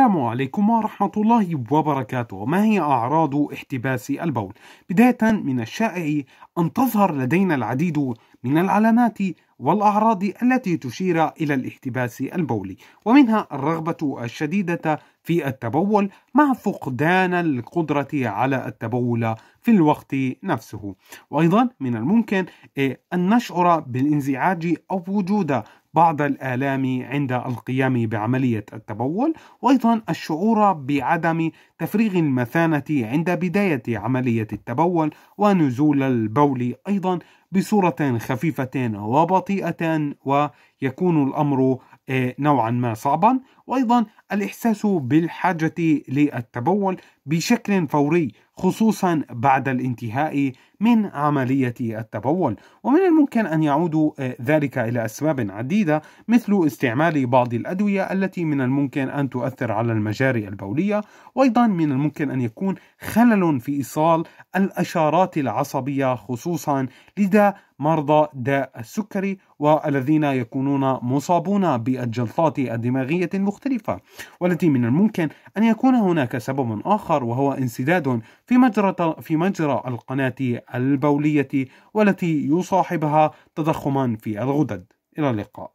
السلام عليكم ورحمة الله وبركاته ما هي أعراض احتباس البول؟ بداية من الشائع أن تظهر لدينا العديد من العلامات والأعراض التي تشير إلى الاحتباس البولي ومنها الرغبة الشديدة في التبول مع فقدان القدرة على التبول في الوقت نفسه وأيضا من الممكن إيه، أن نشعر بالانزعاج أو وجود بعض الآلام عند القيام بعملية التبول وأيضا الشعور بعدم تفريغ المثانة عند بداية عملية التبول ونزول البول أيضا بصورة خفيفة وبطيئة ويكون الأمر آه، نوعا ما صعبا وأيضا الإحساس بالحاجة للتبول بشكل فوري خصوصا بعد الانتهاء من عملية التبول ومن الممكن أن يعود آه، ذلك إلى أسباب عديدة مثل استعمال بعض الأدوية التي من الممكن أن تؤثر على المجاري البولية وأيضا من الممكن أن يكون خلل في إيصال الأشارات العصبية خصوصا لدى مرضى داء السكري والذين يكونون مصابون بالجلطات الدماغية المختلفة والتي من الممكن أن يكون هناك سبب آخر آخر وهو انسداد في مجرى في مجرى القناة البولية والتي يصاحبها تضخما في الغدد إلى اللقاء